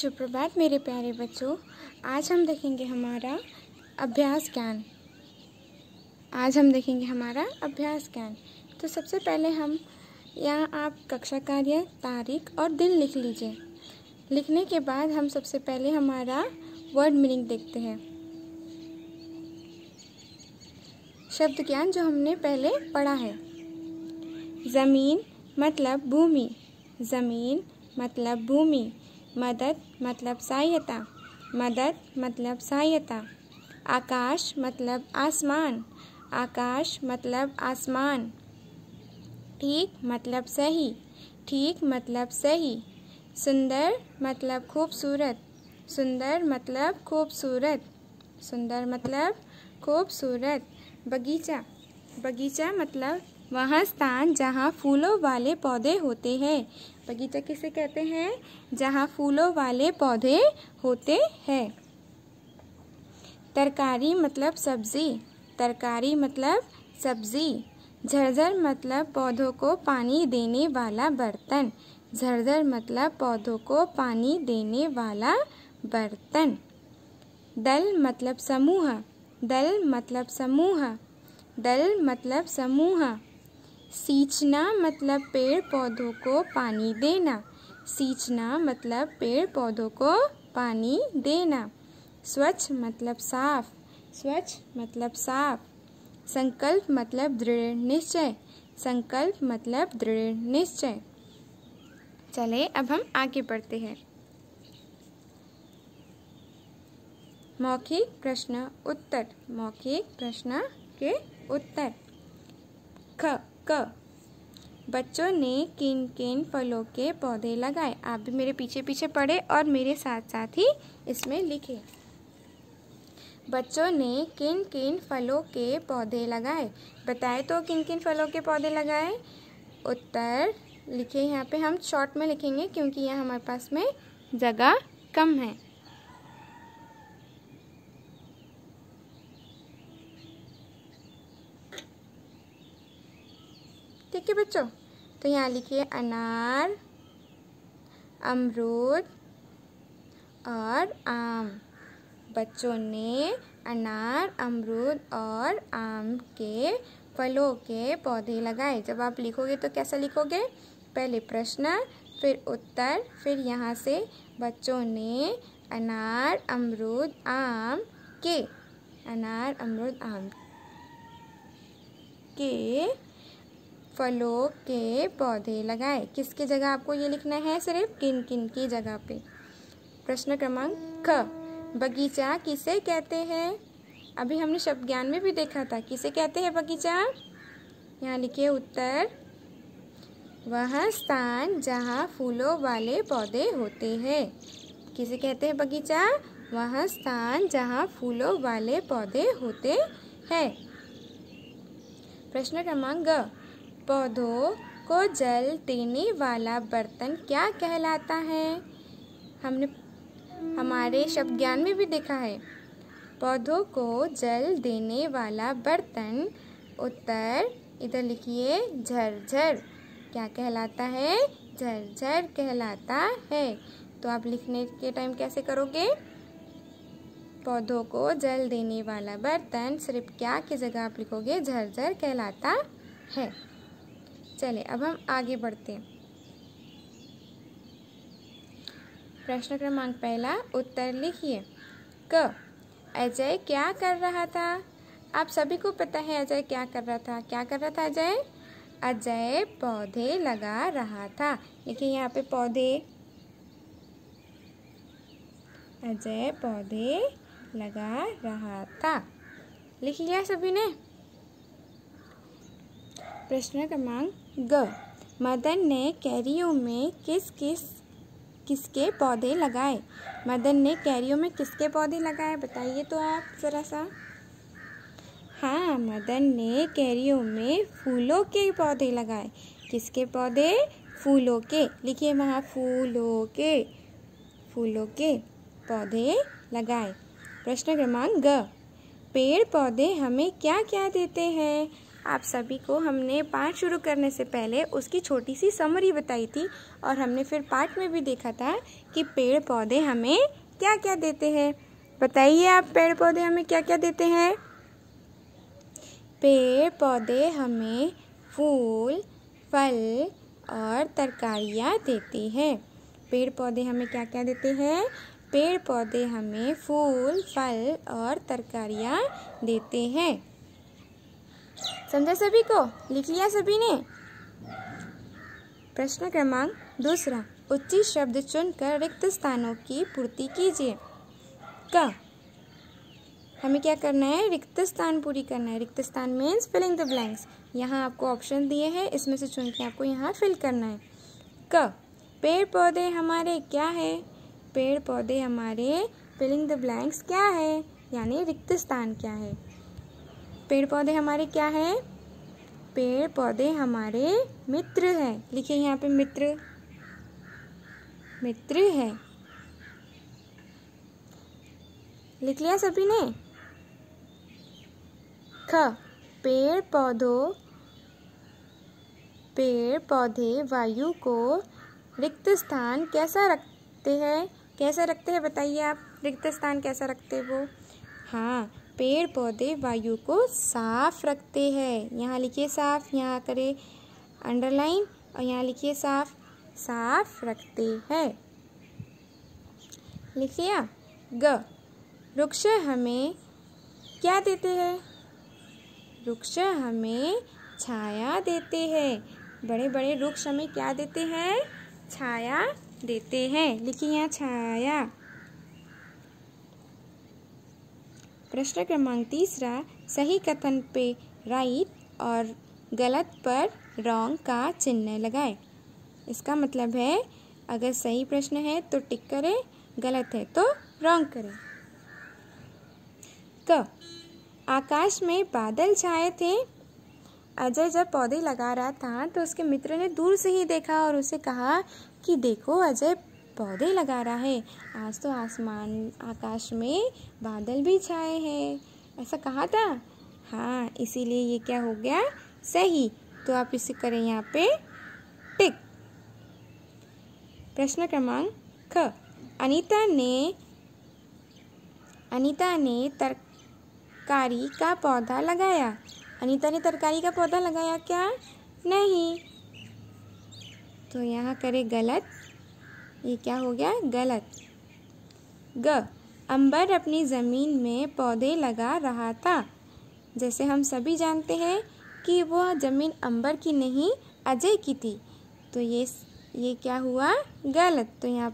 सुप्रभात मेरे प्यारे बच्चों आज हम देखेंगे हमारा अभ्यास ज्ञान आज हम देखेंगे हमारा अभ्यास ज्ञान तो सबसे पहले हम यहाँ आप कक्षा कार्य तारीख और दिन लिख लीजिए लिखने के बाद हम सबसे पहले हमारा वर्ड मीनिंग देखते हैं शब्द ज्ञान जो हमने पहले पढ़ा है ज़मीन मतलब भूमि ज़मीन मतलब भूमि मदद मतलब सहायता मदद मतलब सहायता आकाश मतलब आसमान आकाश मतलब आसमान ठीक मतलब सही ठीक मतलब सही सुंदर मतलब खूबसूरत सुंदर मतलब खूबसूरत सुंदर मतलब खूबसूरत बगीचा बगीचा मतलब वह स्थान जहाँ फूलों वाले पौधे होते हैं बगीचा किसे कहते हैं जहाँ फूलों वाले पौधे होते हैं तरकारी मतलब सब्जी तरकारी मतलब सब्जी झरझर मतलब पौधों को पानी देने वाला बर्तन झरझर मतलब पौधों को पानी देने वाला बर्तन दल मतलब समूह दल मतलब समूह दल मतलब समूह सींचना मतलब पेड़ पौधों को पानी देना सींचना मतलब पेड़ पौधों को पानी देना स्वच्छ मतलब साफ स्वच्छ मतलब साफ संकल्प मतलब दृढ़ निश्चय संकल्प मतलब दृढ़ निश्चय चले अब हम आगे पढ़ते हैं मौखिक प्रश्न उत्तर मौखिक प्रश्न के उत्तर ख क बच्चों ने किन किन फलों के पौधे लगाए आप भी मेरे पीछे पीछे पढ़े और मेरे साथ साथ ही इसमें लिखे बच्चों ने किन किन फलों के पौधे लगाए बताए तो किन किन फलों के पौधे लगाए उत्तर लिखे यहाँ पे हम शॉर्ट में लिखेंगे क्योंकि यहाँ हमारे पास में जगह कम है ठीक बच्चों तो यहाँ लिखिए अनार अमरूद और आम बच्चों ने अनार अमरूद और आम के फलों के पौधे लगाए जब आप लिखोगे तो कैसा लिखोगे पहले प्रश्न फिर उत्तर फिर यहाँ से बच्चों ने अनार अमरूद आम के अनार अमरूद आम के फलों के पौधे लगाए किसके जगह आपको ये लिखना है सिर्फ किन किन की जगह पे प्रश्न क्रमांक ख बगीचा किसे कहते हैं अभी हमने शब्द ज्ञान में भी देखा था किसे कहते हैं बगीचा यहाँ लिखिए उत्तर वह स्थान जहाँ फूलों वाले पौधे होते हैं किसे कहते हैं बगीचा वह स्थान जहाँ फूलों वाले पौधे होते हैं प्रश्न क्रमांक ग पौधों को जल देने वाला बर्तन क्या कहलाता है हमने हमारे शब्द ज्ञान में भी देखा है पौधों को जल देने वाला बर्तन उत्तर इधर लिखिए झरझर क्या कहलाता है झरझर कहलाता है तो आप लिखने के टाइम कैसे करोगे पौधों को जल देने वाला बर्तन सिर्फ क्या की जगह आप लिखोगे झरझर कहलाता है चले अब हम आगे बढ़ते हैं प्रश्न क्रमांक पहला उत्तर लिखिए क अजय क्या कर रहा था आप सभी को पता है अजय क्या कर रहा था क्या कर रहा था अजय अजय पौधे लगा रहा था देखिए यहाँ पे पौधे अजय पौधे लगा रहा था लिख लिया सभी ने प्रश्न क्रमांक ग मदन ने कैरियों में किस किस किसके पौधे लगाए मदन ने कैरियों में किसके पौधे लगाए बताइए तो आप ज़रा सा हाँ मदन ने कैरियों में फूलों के पौधे लगाए किसके पौधे फूलों के लिखिए वहाँ फूलों के फूलों के पौधे लगाए प्रश्न क्रमांक ग पेड़ पौधे हमें क्या क्या देते हैं आप सभी को हमने पाठ शुरू करने से पहले उसकी छोटी सी समरी बताई थी और हमने फिर पाठ में भी देखा था कि पेड़ पौधे हमें क्या क्या देते हैं बताइए आप पेड़ पौधे हमें क्या क्या देते हैं पेड़ पौधे हमें फूल फल और तरकारियाँ देती हैं पेड़ पौधे हमें क्या क्या देते हैं पेड़ पौधे हमें फूल फल और तरकारियाँ देते हैं समझा सभी को लिख लिया सभी ने प्रश्न क्रमांक दूसरा उचित शब्द चुनकर रिक्त स्थानों की पूर्ति कीजिए क हमें क्या करना है रिक्त स्थान पूरी करना है रिक्त स्थान मीन्स फिलिंग द ब्लैंक्स यहाँ आपको ऑप्शन दिए हैं इसमें से चुन के आपको यहाँ फिल करना है क पेड़ पौधे हमारे क्या है पेड़ पौधे हमारे फिलिंग द ब्लैंक्स क्या है यानी रिक्त स्थान क्या है पेड़ पौधे हमारे क्या हैं पेड़ पौधे हमारे मित्र हैं लिखिए यहाँ पे मित्र मित्र है लिख लिया सभी ने ख पेड़ पौधों पेड़ पौधे वायु को रिक्त स्थान कैसा रखते हैं कैसा रखते हैं बताइए आप रिक्त स्थान कैसा रखते हैं वो हाँ पेड़ पौधे वायु को साफ रखते हैं यहाँ लिखिए साफ यहाँ करें अंडरलाइन और यहाँ लिखिए साफ साफ रखते हैं लिखिए ग वृक्ष हमें क्या देते हैं वृक्ष हमें छाया देते हैं बड़े बड़े वृक्ष हमें क्या देते हैं छाया देते हैं लिखिए यहाँ छाया प्रश्न क्रमांक तीसरा सही कथन पे राइट और गलत पर रॉन्ग का चिन्ह लगाए इसका मतलब है अगर सही प्रश्न है तो टिक करें गलत है तो रॉन्ग करें क आकाश में बादल छाए थे अजय जब पौधे लगा रहा था तो उसके मित्र ने दूर से ही देखा और उसे कहा कि देखो अजय पौधे लगा रहा है आज तो आसमान आकाश में बादल भी छाए हैं ऐसा कहा था हाँ इसीलिए ये क्या हो गया सही तो आप इसे करें यहाँ पे टिक प्रश्न क्रमांक ख अनीता ने अनीता ने तरकारी का पौधा लगाया अनीता ने तरकारी का पौधा लगाया क्या नहीं तो यहाँ करे गलत ये क्या हो गया गलत ग अंबर अपनी ज़मीन में पौधे लगा रहा था जैसे हम सभी जानते हैं कि वह ज़मीन अंबर की नहीं अजय की थी तो ये ये क्या हुआ गलत तो यहाँ